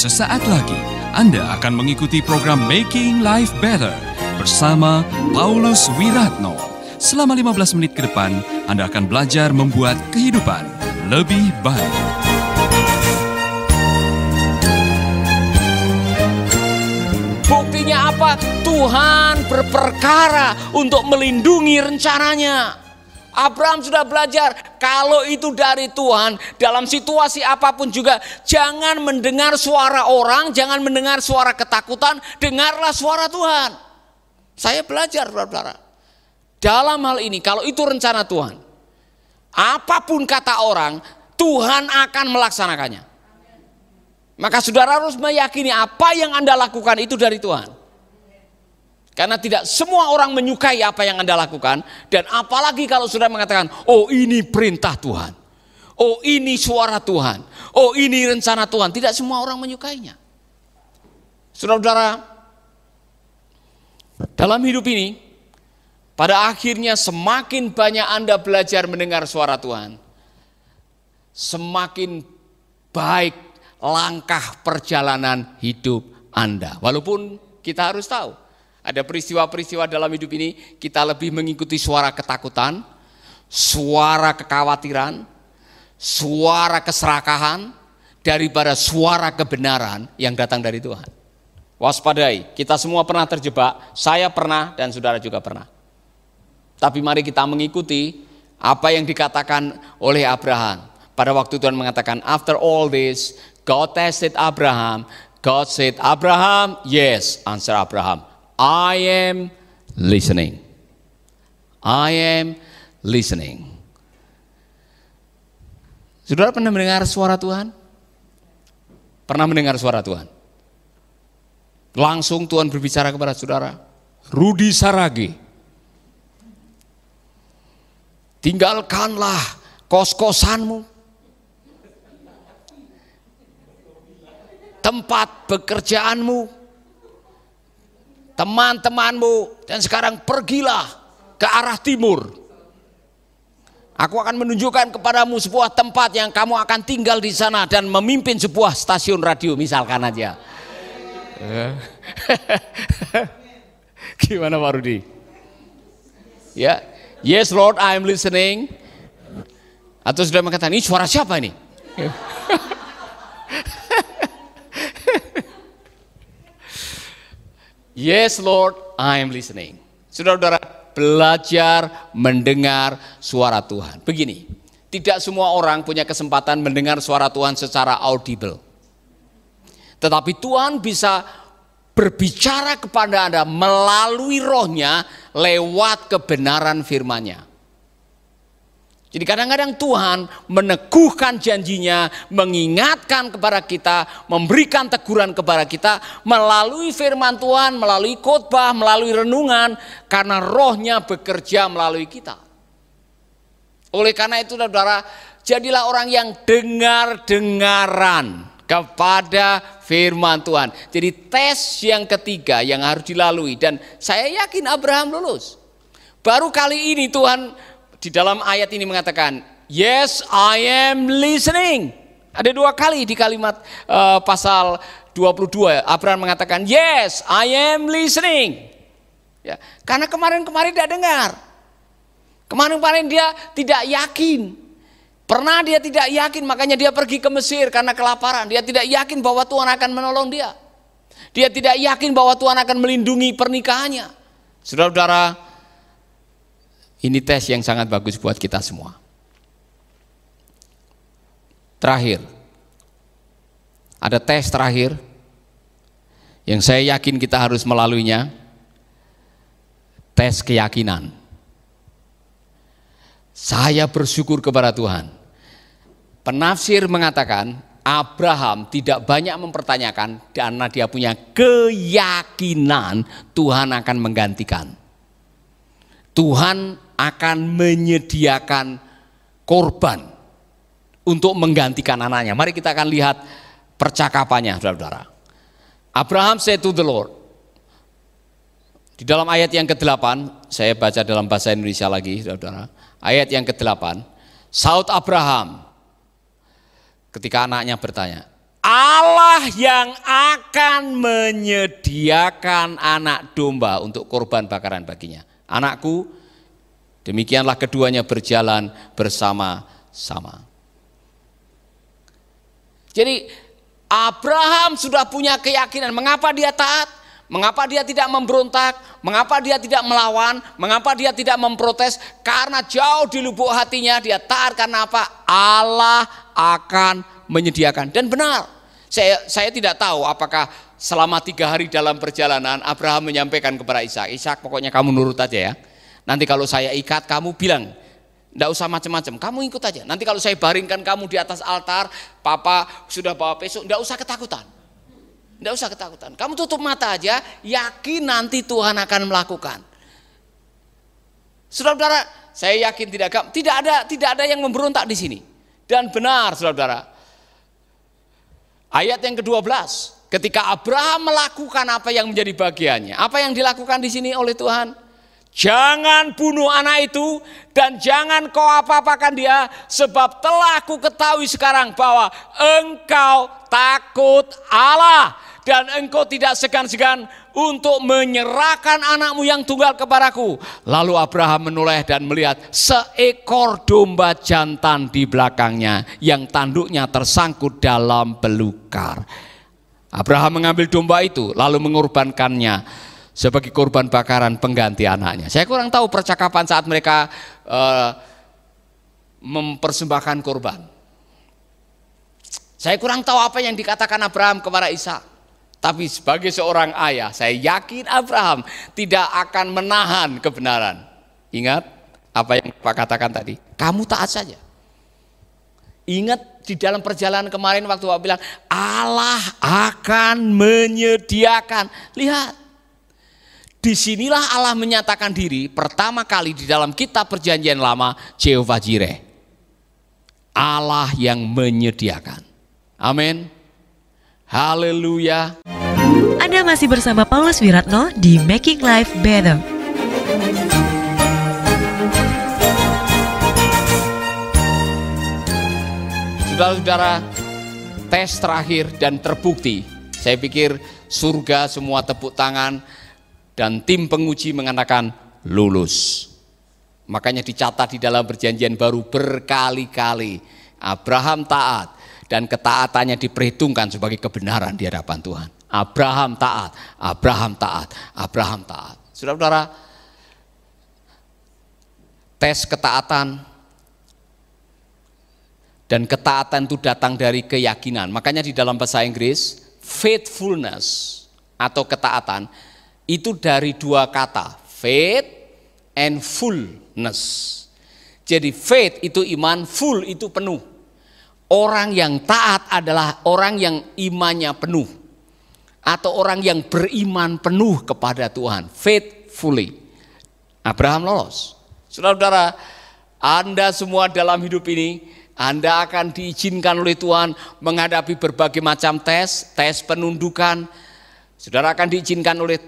Sesaat lagi Anda akan mengikuti program Making Life Better bersama Paulus Wiratno. Selama 15 menit ke depan, Anda akan belajar membuat kehidupan lebih baik. Buktinya apa? Tuhan berperkara untuk melindungi rencananya. Abraham sudah belajar kalau itu dari Tuhan dalam situasi apapun juga jangan mendengar suara orang, jangan mendengar suara ketakutan, dengarlah suara Tuhan. Saya belajar saudara Dalam hal ini kalau itu rencana Tuhan, apapun kata orang, Tuhan akan melaksanakannya. Maka saudara harus meyakini apa yang Anda lakukan itu dari Tuhan. Karena tidak semua orang menyukai apa yang Anda lakukan. Dan apalagi kalau sudah mengatakan, oh ini perintah Tuhan. Oh ini suara Tuhan. Oh ini rencana Tuhan. Tidak semua orang menyukainya. Saudara-saudara, dalam hidup ini, pada akhirnya semakin banyak Anda belajar mendengar suara Tuhan, semakin baik langkah perjalanan hidup Anda. Walaupun kita harus tahu, ada peristiwa-peristiwa dalam hidup ini kita lebih mengikuti suara ketakutan, suara kekhawatiran, suara keserakahan daripada suara kebenaran yang datang dari Tuhan. Waspadai, kita semua pernah terjebak, saya pernah dan saudara juga pernah. Tapi mari kita mengikuti apa yang dikatakan oleh Abraham. Pada waktu Tuhan mengatakan, after all this, God tested Abraham. God said, Abraham, yes, answer Abraham. I am listening. I am listening. Saudara pernah mendengar suara Tuhan? Pernah mendengar suara Tuhan? Langsung Tuhan berbicara kepada saudara. Rudi Saragi. Tinggalkanlah kos-kosanmu. Tempat pekerjaanmu teman-temanmu dan sekarang pergilah ke arah timur. Aku akan menunjukkan kepadamu sebuah tempat yang kamu akan tinggal di sana dan memimpin sebuah stasiun radio misalkan aja. Gimana Pak Rudi? Ya, yes Lord, I am listening. Atau sudah mengatakan ini suara siapa ini? Yes Lord, I am listening. Saudara-saudara, belajar mendengar suara Tuhan. Begini, tidak semua orang punya kesempatan mendengar suara Tuhan secara audible. Tetapi Tuhan bisa berbicara kepada Anda melalui rohnya lewat kebenaran firman-Nya. Jadi kadang-kadang Tuhan meneguhkan janjinya, mengingatkan kepada kita, memberikan teguran kepada kita melalui firman Tuhan, melalui khotbah, melalui renungan karena rohnya bekerja melalui kita. Oleh karena itu saudara, jadilah orang yang dengar-dengaran kepada firman Tuhan. Jadi tes yang ketiga yang harus dilalui dan saya yakin Abraham lulus. Baru kali ini Tuhan di dalam ayat ini mengatakan, "Yes, I am listening." Ada dua kali di kalimat uh, pasal 22 Abraham mengatakan, "Yes, I am listening." Ya, karena kemarin-kemarin tidak dengar. Kemarin-kemarin dia tidak yakin. Pernah dia tidak yakin, makanya dia pergi ke Mesir karena kelaparan. Dia tidak yakin bahwa Tuhan akan menolong dia. Dia tidak yakin bahwa Tuhan akan melindungi pernikahannya. Saudara-saudara, ini tes yang sangat bagus buat kita semua. Terakhir, ada tes terakhir yang saya yakin kita harus melaluinya. Tes keyakinan. Saya bersyukur kepada Tuhan. Penafsir mengatakan Abraham tidak banyak mempertanyakan karena dia punya keyakinan Tuhan akan menggantikan. Tuhan akan menyediakan korban untuk menggantikan anaknya. Mari kita akan lihat percakapannya, saudara-saudara. Abraham said to the Lord. Di dalam ayat yang ke-8, saya baca dalam bahasa Indonesia lagi, saudara-saudara. Ayat yang ke-8, Saud Abraham ketika anaknya bertanya, Allah yang akan menyediakan anak domba untuk korban bakaran baginya. Anakku, Demikianlah keduanya berjalan bersama-sama. Jadi Abraham sudah punya keyakinan. Mengapa dia taat? Mengapa dia tidak memberontak? Mengapa dia tidak melawan? Mengapa dia tidak memprotes? Karena jauh di lubuk hatinya dia taat karena apa? Allah akan menyediakan. Dan benar, saya, saya tidak tahu apakah selama tiga hari dalam perjalanan Abraham menyampaikan kepada Ishak. Ishak pokoknya kamu nurut aja ya. Nanti kalau saya ikat kamu bilang, tidak usah macam-macam, kamu ikut aja. Nanti kalau saya baringkan kamu di atas altar, papa sudah bawa besok, tidak usah ketakutan. Tidak usah ketakutan. Kamu tutup mata aja, yakin nanti Tuhan akan melakukan. Saudara-saudara, saya yakin tidak tidak ada tidak ada yang memberontak di sini. Dan benar, saudara-saudara. Ayat yang ke-12, ketika Abraham melakukan apa yang menjadi bagiannya, apa yang dilakukan di sini oleh Tuhan? Jangan bunuh anak itu dan jangan kau apa-apakan dia sebab telah ku ketahui sekarang bahwa engkau takut Allah dan engkau tidak segan-segan untuk menyerahkan anakmu yang tunggal kepadaku. Lalu Abraham menoleh dan melihat seekor domba jantan di belakangnya yang tanduknya tersangkut dalam belukar. Abraham mengambil domba itu lalu mengorbankannya sebagai korban bakaran pengganti anaknya. Saya kurang tahu percakapan saat mereka uh, mempersembahkan korban. Saya kurang tahu apa yang dikatakan Abraham kepada Isa. Tapi sebagai seorang ayah, saya yakin Abraham tidak akan menahan kebenaran. Ingat apa yang Pak katakan tadi. Kamu taat saja. Ingat di dalam perjalanan kemarin waktu Pak bilang Allah akan menyediakan. Lihat Disinilah Allah menyatakan diri pertama kali di dalam kitab perjanjian lama Jehovah Jireh. Allah yang menyediakan. Amin. Haleluya. Anda masih bersama Paulus Wiratno di Making Life Better. Saudara-saudara, tes terakhir dan terbukti. Saya pikir surga semua tepuk tangan dan tim penguji mengatakan lulus. Makanya dicatat di dalam perjanjian baru berkali-kali Abraham taat dan ketaatannya diperhitungkan sebagai kebenaran di hadapan Tuhan. Abraham taat, Abraham taat, Abraham taat. Saudara-saudara, tes ketaatan dan ketaatan itu datang dari keyakinan. Makanya di dalam bahasa Inggris, faithfulness atau ketaatan itu dari dua kata, faith and fullness. Jadi faith itu iman, full itu penuh. Orang yang taat adalah orang yang imannya penuh. Atau orang yang beriman penuh kepada Tuhan. Faith fully. Abraham lolos. Saudara-saudara, Anda semua dalam hidup ini, Anda akan diizinkan oleh Tuhan menghadapi berbagai macam tes, tes penundukan. Saudara akan diizinkan oleh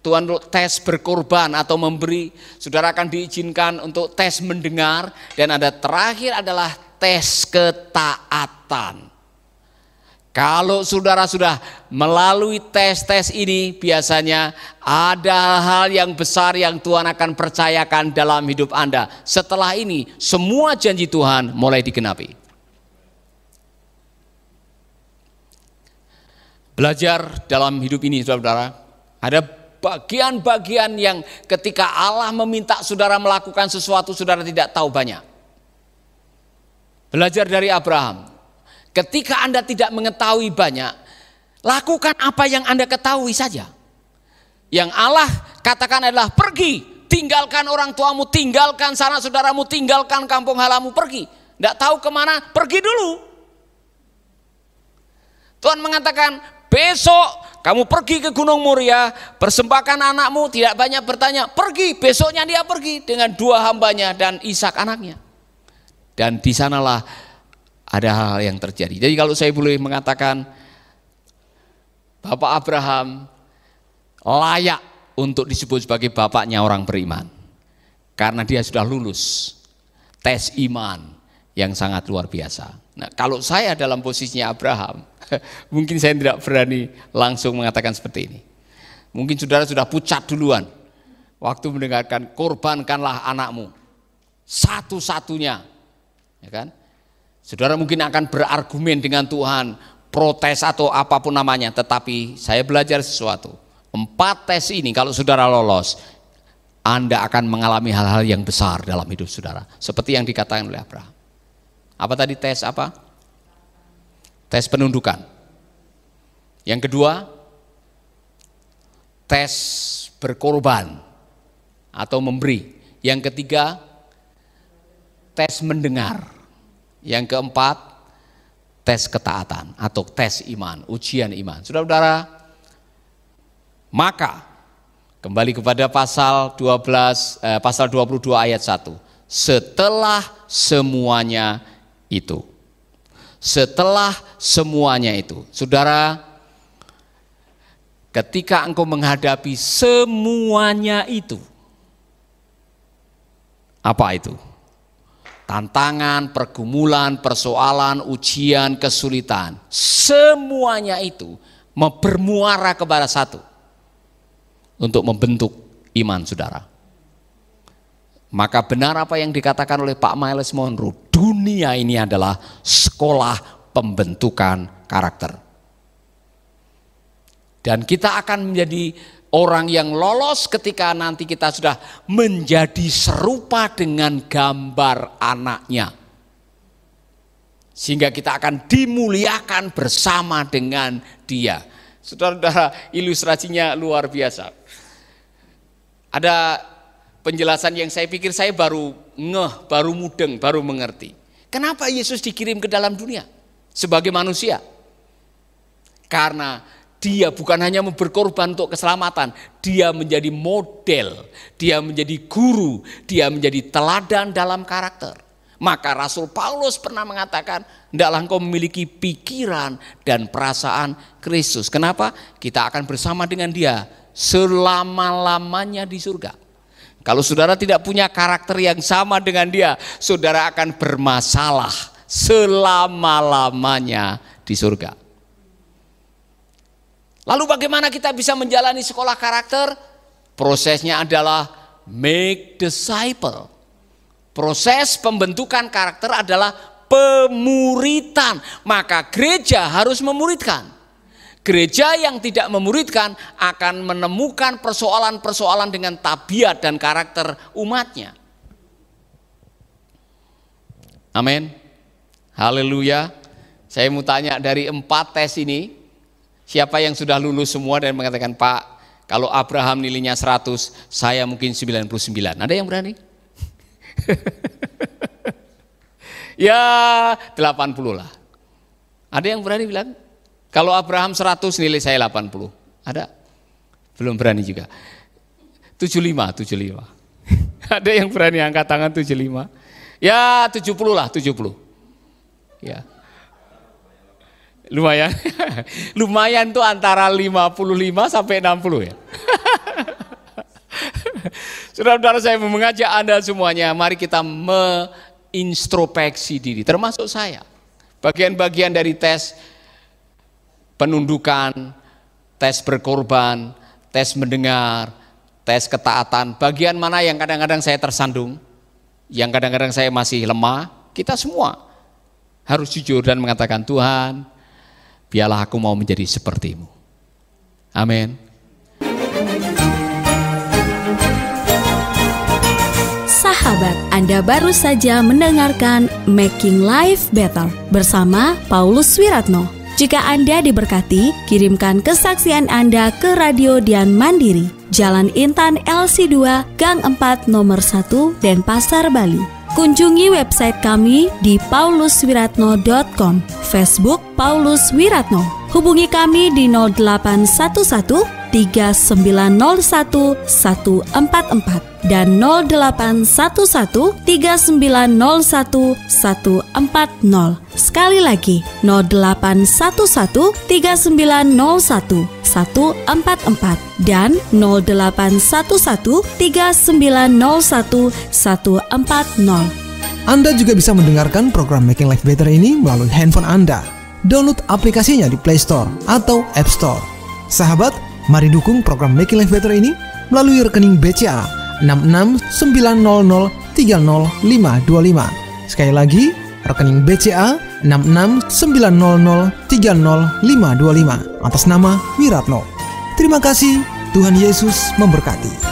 Tuhan untuk tes berkorban atau memberi, saudara akan diizinkan untuk tes mendengar, dan ada terakhir adalah tes ketaatan. Kalau saudara sudah melalui tes-tes ini, biasanya ada hal yang besar yang Tuhan akan percayakan dalam hidup Anda. Setelah ini, semua janji Tuhan mulai digenapi. Belajar dalam hidup ini, saudara-saudara, ada bagian-bagian yang ketika Allah meminta saudara melakukan sesuatu, saudara tidak tahu banyak. Belajar dari Abraham. Ketika Anda tidak mengetahui banyak, lakukan apa yang Anda ketahui saja. Yang Allah katakan adalah pergi, tinggalkan orang tuamu, tinggalkan sana saudaramu, tinggalkan kampung halamu, pergi. Tidak tahu kemana, pergi dulu. Tuhan mengatakan Besok kamu pergi ke Gunung Muria, persembahkan anakmu, tidak banyak bertanya, pergi. Besoknya dia pergi dengan dua hambanya dan Ishak anaknya. Dan di sanalah ada hal-hal yang terjadi. Jadi kalau saya boleh mengatakan, Bapak Abraham layak untuk disebut sebagai bapaknya orang beriman. Karena dia sudah lulus tes iman yang sangat luar biasa. Nah, kalau saya dalam posisinya Abraham, mungkin saya tidak berani langsung mengatakan seperti ini. Mungkin saudara sudah pucat duluan. Waktu mendengarkan korbankanlah anakmu. Satu-satunya. Ya kan? Saudara mungkin akan berargumen dengan Tuhan, protes atau apapun namanya, tetapi saya belajar sesuatu. Empat tes ini kalau saudara lolos, Anda akan mengalami hal-hal yang besar dalam hidup saudara, seperti yang dikatakan oleh Abraham. Apa tadi tes apa? Tes penundukan. Yang kedua, tes berkorban atau memberi. Yang ketiga, tes mendengar. Yang keempat, tes ketaatan atau tes iman, ujian iman. Saudara-saudara, maka kembali kepada pasal 12 eh, pasal 22 ayat 1. Setelah semuanya itu. Setelah semuanya itu, saudara, ketika engkau menghadapi semuanya itu, apa itu? Tantangan, pergumulan, persoalan, ujian, kesulitan, semuanya itu bermuara kepada satu untuk membentuk iman saudara. Maka benar apa yang dikatakan oleh Pak Miles Monroe, dunia ini adalah sekolah pembentukan karakter. Dan kita akan menjadi orang yang lolos ketika nanti kita sudah menjadi serupa dengan gambar anaknya. Sehingga kita akan dimuliakan bersama dengan dia. Saudara-saudara, ilustrasinya luar biasa. Ada penjelasan yang saya pikir saya baru ngeh, baru mudeng, baru mengerti. Kenapa Yesus dikirim ke dalam dunia sebagai manusia? Karena dia bukan hanya berkorban untuk keselamatan, dia menjadi model, dia menjadi guru, dia menjadi teladan dalam karakter. Maka Rasul Paulus pernah mengatakan, "Hendaklah engkau memiliki pikiran dan perasaan Kristus." Kenapa? Kita akan bersama dengan dia selama-lamanya di surga. Kalau saudara tidak punya karakter yang sama dengan dia, saudara akan bermasalah selama-lamanya di surga. Lalu bagaimana kita bisa menjalani sekolah karakter? Prosesnya adalah make disciple. Proses pembentukan karakter adalah pemuritan. Maka gereja harus memuridkan. Gereja yang tidak memuridkan akan menemukan persoalan-persoalan dengan tabiat dan karakter umatnya. Amin. Haleluya. Saya mau tanya dari empat tes ini, siapa yang sudah lulus semua dan mengatakan, Pak, kalau Abraham nilainya 100, saya mungkin 99. Ada yang berani? ya, 80 lah. Ada yang berani bilang, kalau Abraham 100 nilai saya 80. Ada? Belum berani juga. 75, 75. Ada yang berani angkat tangan 75? Ya 70 lah, 70. Ya. Lumayan. Lumayan tuh antara 55 sampai 60 ya. Saudara-saudara saya mengajak Anda semuanya, mari kita mengintrospeksi diri, termasuk saya. Bagian-bagian dari tes penundukan, tes berkorban, tes mendengar, tes ketaatan. Bagian mana yang kadang-kadang saya tersandung, yang kadang-kadang saya masih lemah, kita semua harus jujur dan mengatakan Tuhan, biarlah aku mau menjadi sepertimu. Amin. Sahabat, Anda baru saja mendengarkan Making Life Better bersama Paulus Wiratno. Jika Anda diberkati, kirimkan kesaksian Anda ke Radio Dian Mandiri, Jalan Intan LC2, Gang 4, Nomor 1, Pasar Bali. Kunjungi website kami di pauluswiratno.com, Facebook Paulus Wiratno. Hubungi kami di 0811 3901 144 dan 0811 3901 140. Sekali lagi 0811 3901 144 dan 0811 3901 140. Anda juga bisa mendengarkan program Making Life Better ini melalui handphone Anda. Download aplikasinya di Play Store atau App Store. Sahabat, Mari dukung program Making Life Better ini melalui rekening BCA 6690030525 Sekali lagi, rekening BCA 6690030525 atas nama Wiratno. Terima kasih, Tuhan Yesus memberkati.